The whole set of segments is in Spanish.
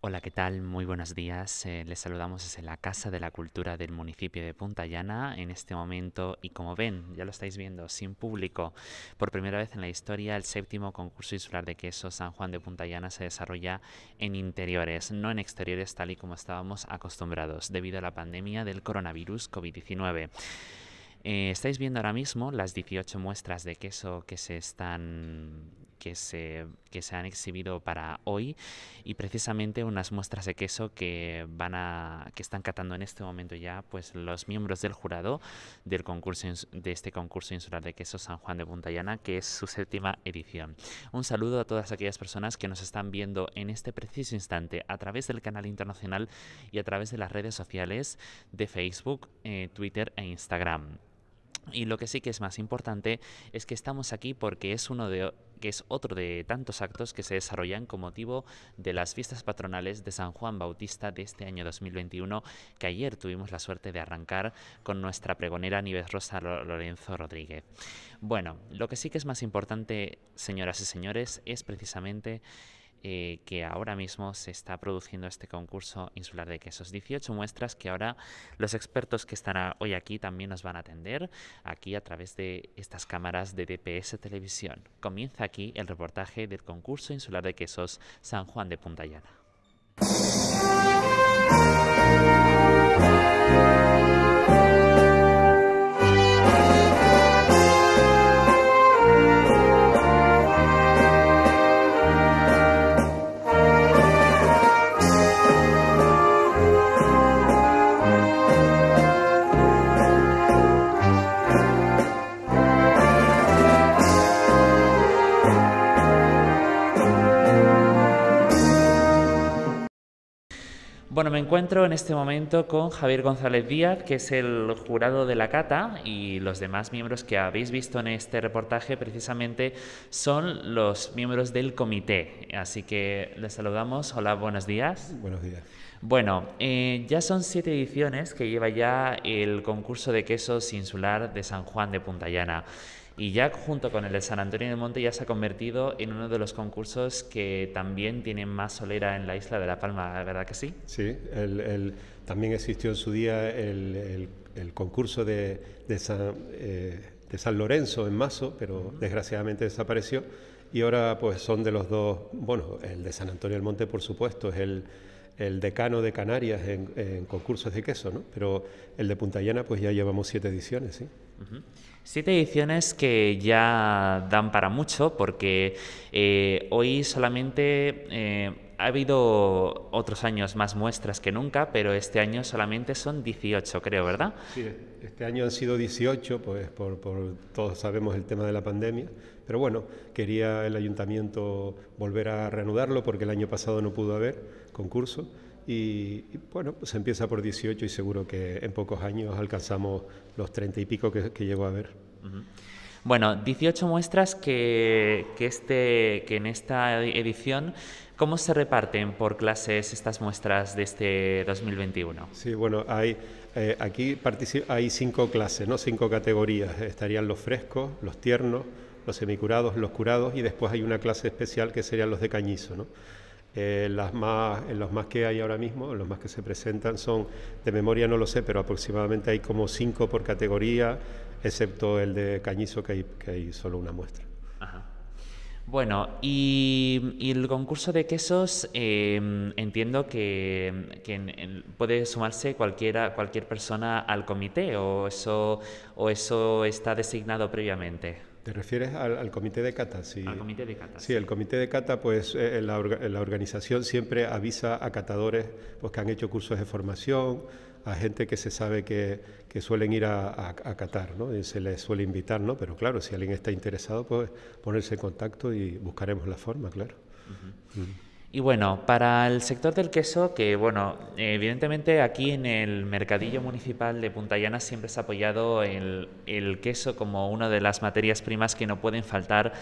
Hola, ¿qué tal? Muy buenos días. Eh, les saludamos desde la Casa de la Cultura del municipio de Punta Llana en este momento y como ven, ya lo estáis viendo, sin público. Por primera vez en la historia, el séptimo concurso insular de queso San Juan de Punta Llana se desarrolla en interiores, no en exteriores tal y como estábamos acostumbrados debido a la pandemia del coronavirus COVID-19. Eh, estáis viendo ahora mismo las 18 muestras de queso que se están que se, han exhibido para hoy y precisamente unas muestras de queso que van a que están catando en este momento ya pues los miembros del jurado del concurso de este concurso insular de queso San Juan de Punta Llana que es su séptima edición. Un saludo a todas aquellas personas que nos están viendo en este preciso instante a través del canal internacional y a través de las redes sociales de Facebook, eh, Twitter e Instagram. Y lo que sí que es más importante es que estamos aquí porque es uno de que es otro de tantos actos que se desarrollan con motivo de las fiestas patronales de San Juan Bautista de este año 2021, que ayer tuvimos la suerte de arrancar con nuestra pregonera Nives Rosa Lorenzo Rodríguez. Bueno, lo que sí que es más importante, señoras y señores, es precisamente eh, que ahora mismo se está produciendo este concurso insular de quesos. 18 muestras que ahora los expertos que están hoy aquí también nos van a atender aquí a través de estas cámaras de DPS Televisión. Comienza aquí el reportaje del concurso insular de quesos San Juan de Llana. encuentro en este momento con Javier González Díaz, que es el jurado de la cata, y los demás miembros que habéis visto en este reportaje precisamente son los miembros del comité. Así que les saludamos. Hola, buenos días. Buenos días. Bueno, eh, ya son siete ediciones que lleva ya el concurso de quesos insular de San Juan de Llana. Y ya junto con el de San Antonio del Monte ya se ha convertido en uno de los concursos que también tienen más solera en la isla de La Palma, ¿verdad que sí? Sí, también existió en su día el, concurso eh, de, San, Lorenzo en Mazo, pero desgraciadamente desapareció. Y ahora pues son de los dos, bueno, el de San Antonio del Monte por supuesto es el, decano de Canarias en, concursos de queso, ¿no? Pero el de Puntallana pues ya llevamos siete ediciones, ¿sí? Siete ediciones que ya dan para mucho porque eh, hoy solamente eh, ha habido otros años más muestras que nunca, pero este año solamente son 18, creo, ¿verdad? Sí, este año han sido 18, pues por todos sabemos el tema de la pandemia, pero bueno, quería el ayuntamiento volver a reanudarlo porque el año pasado no pudo haber concurso y, bueno, pues empieza por 18 y seguro que en pocos años alcanzamos los 30 y pico que, llegó a ver. Bueno, 18 muestras que, que, este, que en esta edición, ¿cómo se reparten por clases estas muestras de este 2021? Sí, bueno, hay, eh, aquí hay cinco clases, ¿no? cinco categorías. Estarían los frescos, los tiernos, los semicurados, los curados y después hay una clase especial que serían los de cañizo. ¿no? Eh, las eh, los más que hay ahora mismo, los más que se presentan son, de memoria no lo sé, pero aproximadamente hay como cinco por categoría, excepto el de Cañizo, que hay, que solo una muestra. Bueno, y, el concurso de quesos em, entiendo que, puede sumarse cualquiera, cualquier persona al comité o eso, o eso está designado previamente. ¿Te refieres al, comité de cata? Sí. Al comité de cata. Sí, el comité de cata, pues eh, eh, la, organización siempre avisa a catadores pues, que han hecho cursos de formación, a gente que se sabe que, que suelen ir a, a, catar, ¿no? se les suele invitar, ¿no? Pero claro, si alguien está interesado, pues ponerse en contacto y buscaremos la forma, claro. Y bueno, para el sector del queso, que bueno, evidentemente aquí en el mercadillo municipal de Puntallana siempre se ha apoyado el queso como una de las materias primas que no pueden faltar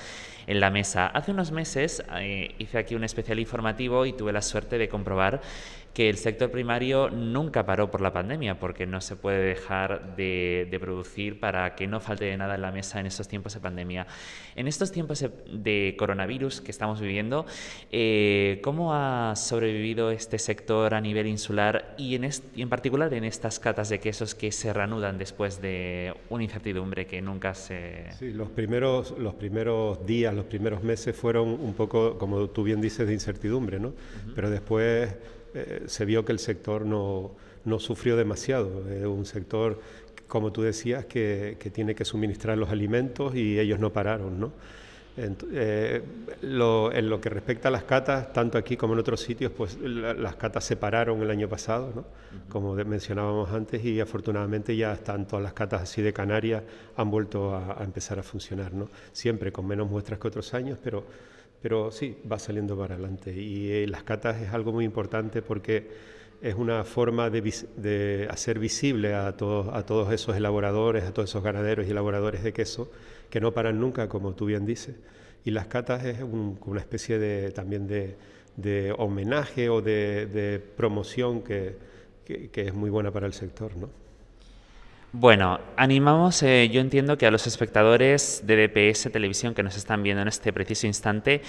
en la mesa. Hace unos meses eh, hice aquí un especial informativo y tuve la suerte de comprobar que el sector primario nunca paró por la pandemia, porque no se puede dejar de, producir para que no falte de nada en la mesa en estos tiempos de pandemia. En estos tiempos de coronavirus que estamos viviendo, eh, ¿cómo ha sobrevivido este sector a nivel insular y en, en particular en estas catas de quesos que se reanudan después de una incertidumbre que nunca se... Sí, los primeros, los primeros días, los primeros meses fueron un poco, como tú bien dices, de incertidumbre, ¿no? Pero después eh, se vio que el sector no, sufrió demasiado. un sector, como tú decías, que, que, tiene que suministrar los alimentos y ellos no pararon, ¿no? En, eh, lo, en lo que respecta a las catas, tanto aquí como en otros sitios, pues las catas se pararon el año pasado, ¿no? como mencionábamos antes, y afortunadamente ya están todas las catas así de Canarias, han vuelto a, empezar a funcionar, ¿no? siempre con menos muestras que otros años, pero, pero sí, va saliendo para adelante. Y eh, las catas es algo muy importante porque es una forma de, de hacer visible a todos, a todos esos elaboradores, a todos esos ganaderos y elaboradores de queso, que no paran nunca, como tú bien dices. Y las catas es una especie de, también de, homenaje o de, promoción que, que, es muy buena para el sector, ¿no? Bueno, animamos, eh, yo entiendo que a los espectadores de DPS Televisión que nos están viendo en este preciso instante,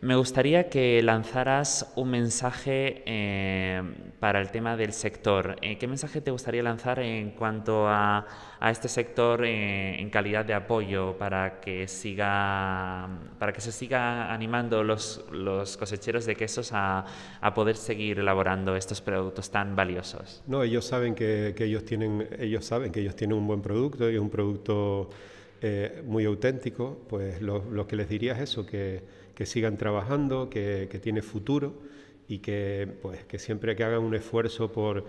me gustaría que lanzaras un mensaje eh, para el tema del sector. Eh, ¿Qué mensaje te gustaría lanzar en cuanto a, este sector en calidad de apoyo para que, siga, para que se siga animando los, los cosecheros de quesos a, a, poder seguir elaborando estos productos tan valiosos? No, ellos saben que, que ellos tienen, ellos saben que ellos tienen un buen producto y es un producto eh, muy auténtico, pues lo, que les diría es eso, que, sigan trabajando, que, que, tiene futuro y que, pues, que siempre que hagan un esfuerzo por,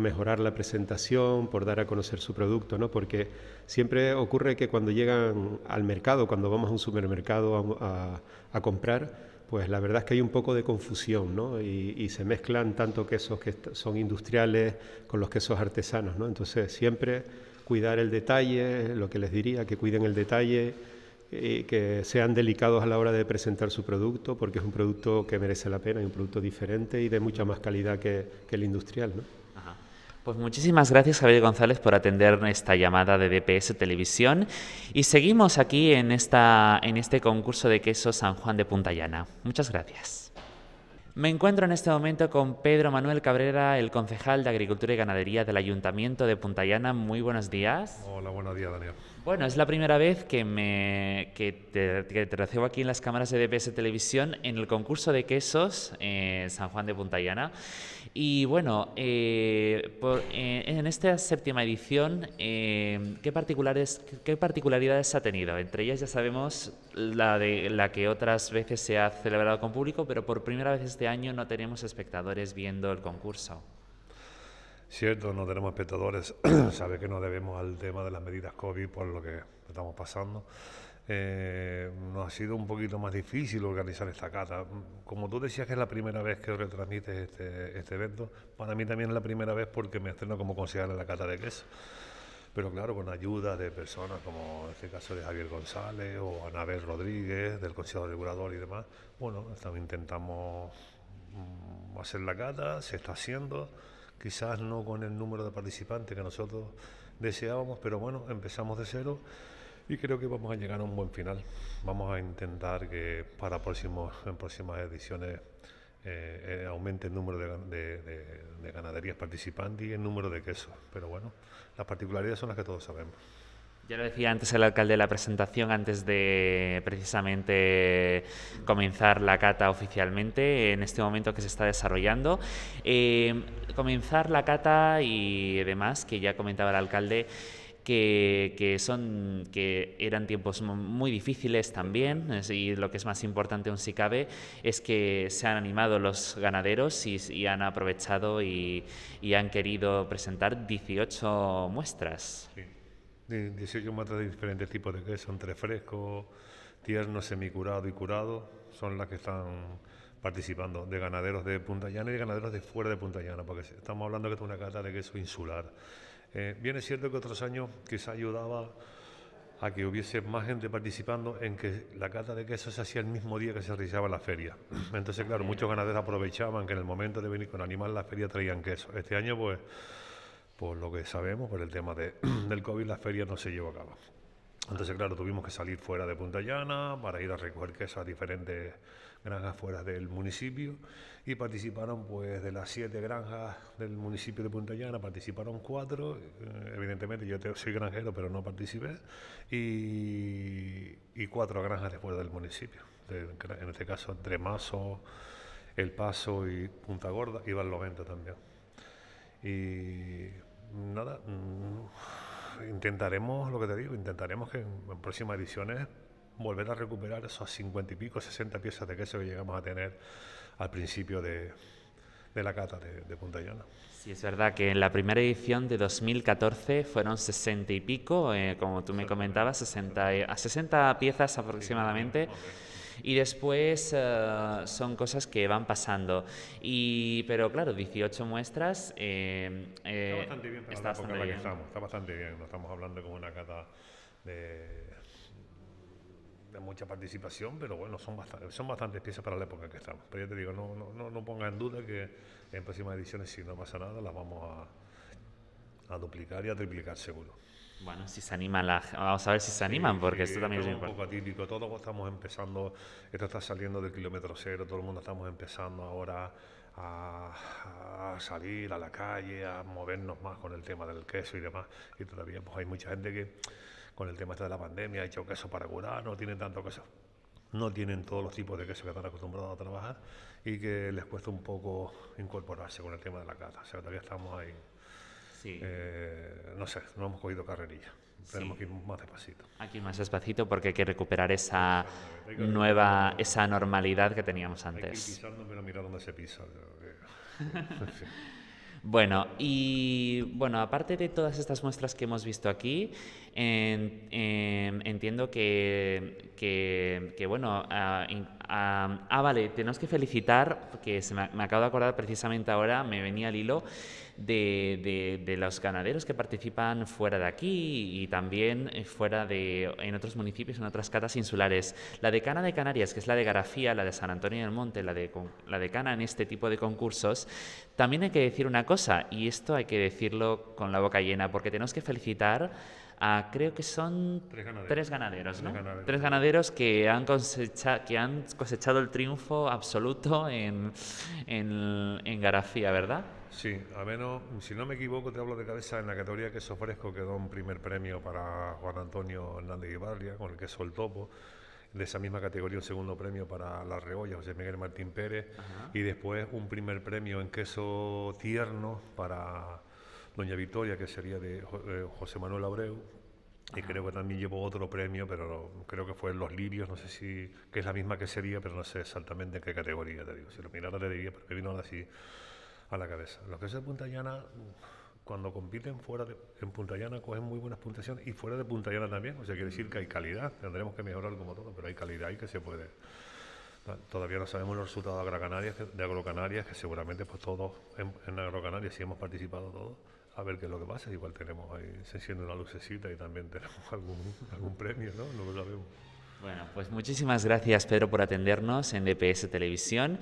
mejorar la presentación, por dar a conocer su producto, ¿no? porque siempre ocurre que cuando llegan al mercado, cuando vamos a un supermercado a, a comprar, pues la verdad es que hay un poco de confusión, ¿no? Y, se mezclan tanto quesos que son industriales con los quesos artesanos, ¿no? Entonces siempre cuidar el detalle, lo que les diría, que cuiden el detalle, y que sean delicados a la hora de presentar su producto, porque es un producto que merece la pena, es un producto diferente y de mucha más calidad que, el industrial, ¿no? Pues muchísimas gracias Javier González por atender esta llamada de DPS Televisión y seguimos aquí en, esta, en este concurso de queso San Juan de Puntallana. Muchas gracias. Me encuentro en este momento con Pedro Manuel Cabrera, el concejal de Agricultura y Ganadería del Ayuntamiento de Puntallana. Muy buenos días. Hola, buenos días, Daniel. Bueno, es la primera vez que, me, que te, recibo aquí en las cámaras de DPS Televisión en el concurso de quesos en eh, San Juan de Puntallana. Y bueno, eh, eh, en esta séptima edición, ¿qué, ¿qué particularidades ha tenido? Entre ellas ya sabemos la, de, la que otras veces se ha celebrado con público, pero por primera vez este año no tenemos espectadores viendo el concurso. Cierto, no tenemos espectadores, sabe que no debemos al tema de las medidas COVID por lo que estamos pasando. Eh, nos ha sido un poquito más difícil organizar esta cata. Como tú decías que es la primera vez que retransmites este, este evento, para mí también es la primera vez porque me estreno como consejero en la cata de queso. Pero claro, con ayuda de personas como en este caso de Javier González o Anabel Rodríguez del Consejo Regulador y demás, bueno, estamos, intentamos mm, hacer la cata, se está haciendo quizás no con el número de participantes que nosotros deseábamos, pero bueno, empezamos de cero y creo que vamos a llegar a un buen final. Vamos a intentar que para próximos, en próximas ediciones eh, eh, aumente el número de, ganaderías participantes y el número de quesos. Pero bueno, las particularidades son las que todos sabemos. Ya lo decía antes el alcalde de la presentación, antes de precisamente comenzar la cata oficialmente, en este momento que se está desarrollando. Eh, comenzar la cata y demás, que ya comentaba el alcalde. Que, eran tiempos muy difíciles también y lo que es más importante aún si cabe es que se han animado los ganaderos y, han aprovechado y, han querido presentar 18 muestras. Sí. 18 matas de diferentes tipos de queso, entre fresco, tierno, semicurado y curado, son las que están participando, de ganaderos de Punta Llana y ganaderos de fuera de Punta Llana, porque estamos hablando que es una cata de queso insular. Eh, bien es cierto que otros años ...que se ayudaba a que hubiese más gente participando en que la cata de queso se hacía el mismo día que se realizaba la feria. Entonces, claro, muchos ganaderos aprovechaban que en el momento de venir con animal la feria traían queso. Este año, pues por lo que sabemos, por el tema de, del COVID, las feria no se llevó a cabo. Entonces, claro, tuvimos que salir fuera de Punta Llana para ir a recoger queso a diferentes granjas fuera del municipio y participaron pues de las siete granjas del municipio de Punta Llana, participaron cuatro, eh, evidentemente yo soy granjero pero no participé, y, y cuatro granjas de fuera del municipio, en este caso entre El Paso y Punta Gorda, y Barlovento también. Y nada, mm, intentaremos, lo que te digo, intentaremos que en, próximas ediciones volver a recuperar esos cincuenta y pico, 60 piezas de queso que llegamos a tener al principio de, la cata de, de Punta Llana. Sí, es verdad que en la primera edición de 2014 fueron 60 y pico, eh, como tú me comentabas, 60, a 60 piezas aproximadamente. Y después eh, son cosas que van pasando. Y, pero claro, 18 muestras... Eh, eh, está bastante bien para la época en la que estamos. Está bastante bien. No estamos hablando como una cata de mucha participación, pero bueno, son, son bastantes piezas para la época que estamos. Pero ya te digo, no, no, no ponga en duda que en próximas ediciones, si no pasa nada, las vamos a, a duplicar y a triplicar seguro. Bueno, si se animan la... vamos a ver si se animan, porque esto también es, es un poco atípico. Todos estamos empezando, esto está saliendo del kilómetro cero, todo el mundo estamos empezando ahora a, salir a la calle, a movernos más con el tema del queso y demás. Y todavía pues, hay mucha gente que con el tema este de la pandemia ha hecho queso para curar, no tienen tanto queso. No tienen todos los tipos de queso que están acostumbrados a trabajar y que les cuesta un poco incorporarse con el tema de la casa. O sea, todavía estamos ahí. Eh, no sé, no hemos cogido carrerilla. Tenemos que ir más despacito. Aquí más despacito porque hay que recuperar esa nueva, esa normalidad que teníamos antes. Bueno, y bueno, aparte de todas estas muestras que hemos visto aquí, em, entiendo que, bueno, hay ah, ah, vale, tenemos que felicitar, porque me, acabo de acordar precisamente ahora, me venía al hilo, de, los ganaderos que participan fuera de aquí y también eh, fuera de, en otros municipios, en otras catas insulares. La decana de Canarias, que es la de Garafía, la de San Antonio del Monte, la, de, la decana en este tipo de concursos, también hay que decir una cosa, y esto hay que decirlo con la boca llena, porque tenemos que felicitar Ah, creo que son tres ganaderos, tres ganaderos que, han cosecha, que han cosechado el triunfo absoluto en, en, Garafía, ¿verdad? Sí, a menos, si no me equivoco, te hablo de cabeza en la categoría que queso fresco quedó un primer premio para Juan Antonio Hernández Ibarria con el queso el topo de esa misma categoría un segundo premio para la reolla, José Miguel Martín Pérez, y después un primer premio en queso tierno para Doña Victoria, que sería de eh, José Manuel Abreu, y creo que también llevó otro premio, pero creo que fue en Los Lirios, no sé si, que es la misma que sería, pero no sé exactamente en qué categoría, te digo. Si lo mirara le diría, pero vino así a la cabeza. Los que es de Punta cuando compiten fuera de, en Punta cogen muy buenas puntuaciones, y fuera de Punta Llana también, o sea, quiere decir que hay calidad, tendremos que mejorar como todo, pero hay calidad y que se puede. Todavía no sabemos los resultados de Agrocanarias, que, de que seguramente pues todos en, en Agrocanarias sí hemos participado todos a ver qué es lo que pasa. Igual tenemos ahí, se enciende una lucecita y también tenemos algún, premio, ¿no? No lo sabemos. Bueno, pues muchísimas gracias, Pedro, por atendernos en DPS Televisión.